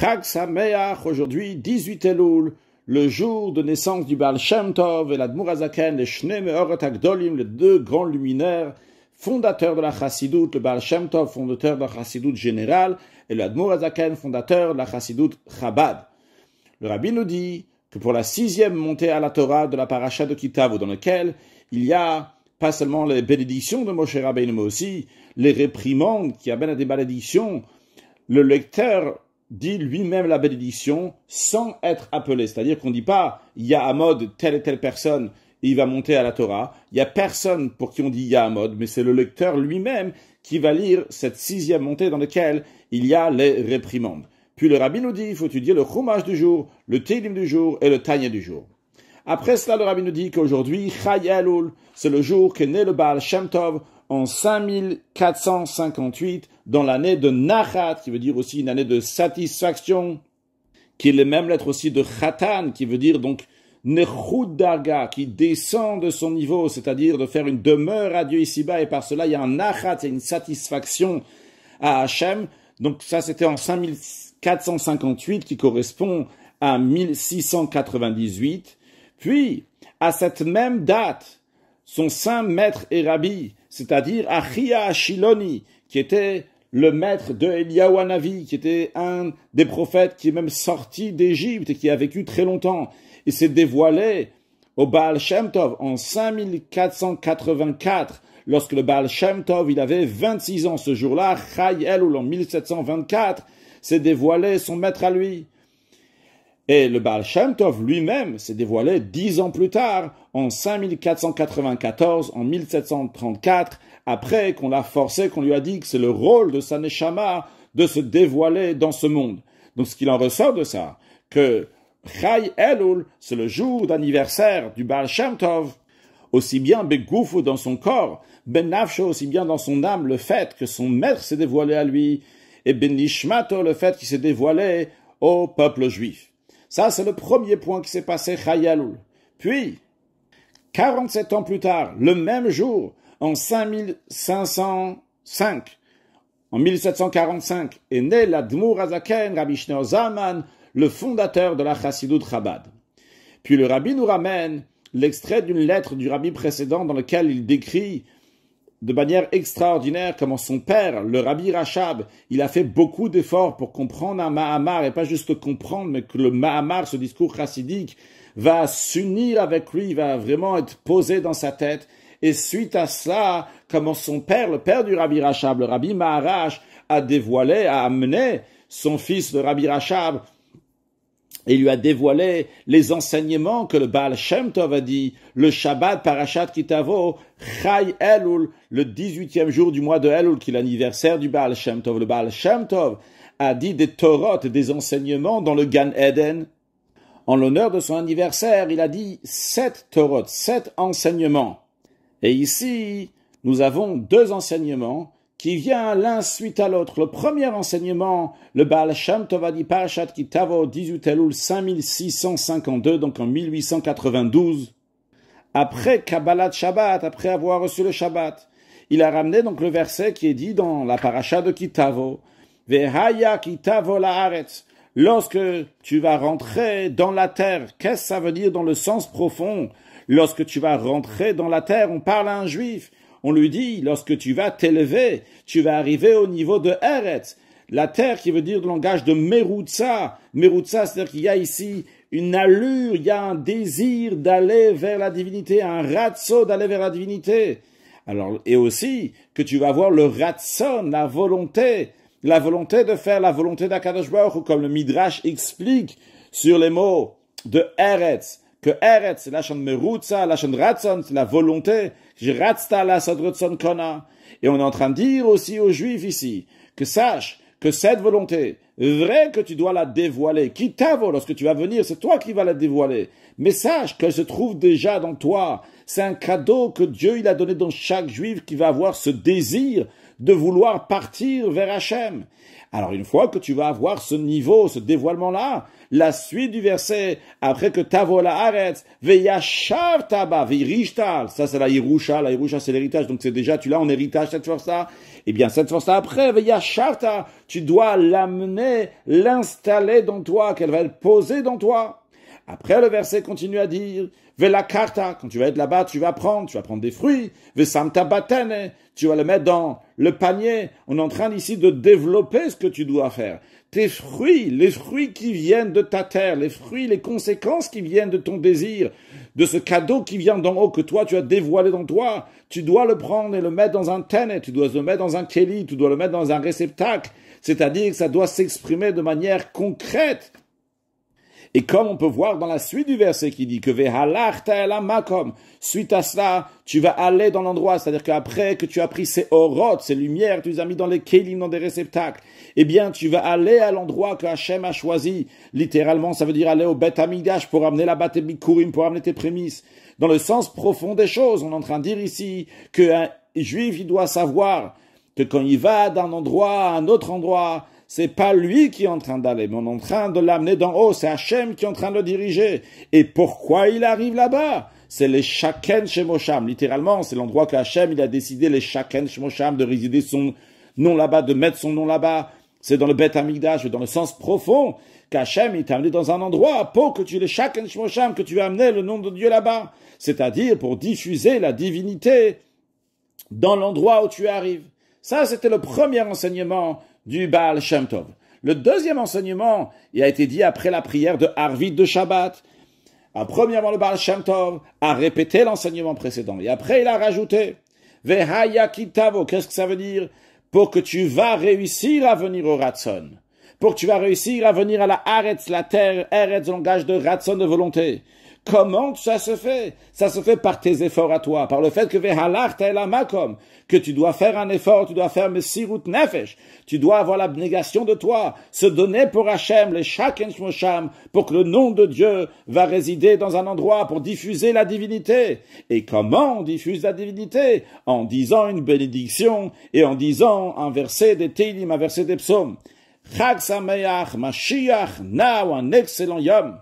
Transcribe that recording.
Chag Sameach, aujourd'hui 18 Elul, le jour de naissance du Baal Shem Tov et l'Admurazaken, les les deux grands luminaires, fondateurs de la Chassidut, le Baal Shem Tov, fondateur de la Chassidut générale, et l'Admurazaken, fondateur de la Chassidut Chabad. Le Rabbi nous dit que pour la sixième montée à la Torah de la paracha de Kitav, dans laquelle il y a pas seulement les bénédictions de Moshe Rabbeinu, mais aussi les réprimandes qui amènent à des malédictions, le lecteur dit lui-même la bénédiction sans être appelé. C'est-à-dire qu'on ne dit pas Yahamod, telle et telle personne, il va monter à la Torah. Il n'y a personne pour qui on dit Yahamod, mais c'est le lecteur lui-même qui va lire cette sixième montée dans laquelle il y a les réprimandes. Puis le rabbi nous dit, il faut étudier le chumash du jour, le télim du jour et le tanya du jour. Après cela, le rabbi nous dit qu'aujourd'hui, Chayaloul, c'est le jour que naît le Baal Shem Tov, en 5458 dans l'année de Nahat, qui veut dire aussi une année de satisfaction, qui est les même lettre aussi de Khatan, qui veut dire donc Nechudarga, qui descend de son niveau, c'est-à-dire de faire une demeure à Dieu ici-bas, et par cela il y a un Nahat, c'est une satisfaction à Hachem. Donc ça c'était en 5458 qui correspond à 1698. Puis, à cette même date, son saint maître et c'est-à-dire Achia Shiloni, qui était le maître de Eliawanavi, qui était un des prophètes qui est même sorti d'Égypte et qui a vécu très longtemps. Il s'est dévoilé au Baal Shem Tov en 5484, lorsque le Baal Shem Tov, il avait 26 ans ce jour-là, Chayel, ou en 1724, s'est dévoilé son maître à lui. Et le Baal lui-même s'est dévoilé dix ans plus tard, en 5494, en 1734, après qu'on l'a forcé, qu'on lui a dit que c'est le rôle de Saneshama de se dévoiler dans ce monde. Donc ce qu'il en ressort de ça, que Chai Elul, c'est le jour d'anniversaire du Baal aussi bien Begoufou dans son corps, Ben aussi bien dans son âme, le fait que son maître s'est dévoilé à lui, et Ben le fait qu'il s'est dévoilé au peuple juif. Ça, c'est le premier point qui s'est passé Chayaloul. Puis, 47 ans plus tard, le même jour, en 5505, en 1745, est né l'Admour Azaken, Rabbi Shneur Zaman, le fondateur de la Chassidut Chabad. Puis le Rabbi nous ramène l'extrait d'une lettre du Rabbi précédent dans lequel il décrit de manière extraordinaire comment son père, le Rabbi Rachab, il a fait beaucoup d'efforts pour comprendre un Mahamar et pas juste comprendre, mais que le Mahamar, ce discours chassidique, va s'unir avec lui, va vraiment être posé dans sa tête. Et suite à cela, comment son père, le père du Rabbi Rachab, le Rabbi Maharash, a dévoilé, a amené son fils, le Rabbi Rachab, et lui a dévoilé les enseignements que le Baal Shem Tov a dit, le Shabbat Parashat Kitavo, Chai Elul, le 18e jour du mois de Elul, qui est l'anniversaire du Baal Shem Tov. Le Baal Shem Tov a dit des Torot, des enseignements dans le Gan Eden. En l'honneur de son anniversaire, il a dit sept Torot, sept enseignements. Et ici, nous avons deux enseignements qui vient l'un suite à l'autre. Le premier enseignement, le Baal Shem Tova dit Parashat Kitavo 18 Elul 5652, donc en 1892, après Kabbalat Shabbat, après avoir reçu le Shabbat. Il a ramené donc le verset qui est dit dans la Parashat de Kitavo. Vehaya Kitavo laaretz. Lorsque tu vas rentrer dans la terre, qu'est-ce que ça veut dire dans le sens profond Lorsque tu vas rentrer dans la terre, on parle à un juif. On lui dit, lorsque tu vas t'élever, tu vas arriver au niveau de Eretz, la terre qui veut dire le langage de Merutza. Merutza, c'est-à-dire qu'il y a ici une allure, il y a un désir d'aller vers la divinité, un ratso d'aller vers la divinité. Alors, et aussi que tu vas voir le ratson, la volonté, la volonté de faire la volonté d'Akadosh Baruch, comme le Midrash explique sur les mots de Eretz que c'est la volonté, la Et on est en train de dire aussi aux Juifs ici, que sache que cette volonté, vrai que tu dois la dévoiler, qui t'avoue lorsque tu vas venir, c'est toi qui vas la dévoiler, mais sache qu'elle se trouve déjà dans toi. C'est un cadeau que Dieu il a donné dans chaque Juif qui va avoir ce désir de vouloir partir vers Hachem. Alors une fois que tu vas avoir ce niveau, ce dévoilement-là, la suite du verset, après que tavola aretz, ça c'est la Yerusha, la Yerusha c'est l'héritage, donc c'est déjà, tu l'as en héritage cette force-là, et eh bien cette force-là après, sharta, tu dois l'amener, l'installer dans toi, qu'elle va être poser dans toi. Après, le verset continue à dire, Vela carta, quand tu vas être là-bas, tu vas prendre, tu vas prendre des fruits, santa batene, tu vas le mettre dans le panier. On est en train ici de développer ce que tu dois faire. Tes fruits, les fruits qui viennent de ta terre, les fruits, les conséquences qui viennent de ton désir, de ce cadeau qui vient d'en haut que toi tu as dévoilé dans toi, tu dois le prendre et le mettre dans un tene, tu dois le mettre dans un keli, tu dois le mettre dans un réceptacle. C'est-à-dire que ça doit s'exprimer de manière concrète. Et comme on peut voir dans la suite du verset qui dit que makom, suite à cela, tu vas aller dans l'endroit, c'est-à-dire qu'après que tu as pris ces orotes, ces lumières, tu les as mis dans les kelim, dans des réceptacles, eh bien, tu vas aller à l'endroit que Hachem a choisi. Littéralement, ça veut dire aller au Bet Amidash pour amener la tes Bikurim, pour amener tes prémices. Dans le sens profond des choses, on est en train de dire ici qu'un juif, il doit savoir que quand il va d'un endroit à un autre endroit, c'est pas lui qui est en train d'aller, mais on est en train de l'amener d'en haut. C'est Hachem qui est en train de le diriger. Et pourquoi il arrive là-bas C'est les Shaken Shemosham. Littéralement, c'est l'endroit que il a décidé, les Shaken Shemosham, de résider son nom là-bas, de mettre son nom là-bas. C'est dans le Beth Amigdash, dans le sens profond, qu'Hachem, il t'a amené dans un endroit pour que tu les Shaken Shemosham, que tu aies amené le nom de Dieu là-bas. C'est-à-dire pour diffuser la divinité dans l'endroit où tu arrives. Ça, c'était le premier enseignement du Baal shemtov. Le deuxième enseignement, il a été dit après la prière de Harvit de Shabbat. premièrement, le Baal shemtov a répété l'enseignement précédent et après il a rajouté Vehayakitavo. Qu'est-ce que ça veut dire Pour que tu vas réussir à venir au Ratson. Pour que tu vas réussir à venir à la aretz la terre, aretz langage de Ratson de volonté. Comment ça se fait Ça se fait par tes efforts à toi, par le fait que makom, que tu dois faire un effort, tu dois faire mesirut nefesh, tu dois avoir l'abnégation de toi, se donner pour Hachem, les shaken pour que le nom de Dieu va résider dans un endroit, pour diffuser la divinité. Et comment on diffuse la divinité En disant une bénédiction et en disant un verset des Teilim, un verset des psaumes. Chag Sameach, Mashiach, now un excellent yom.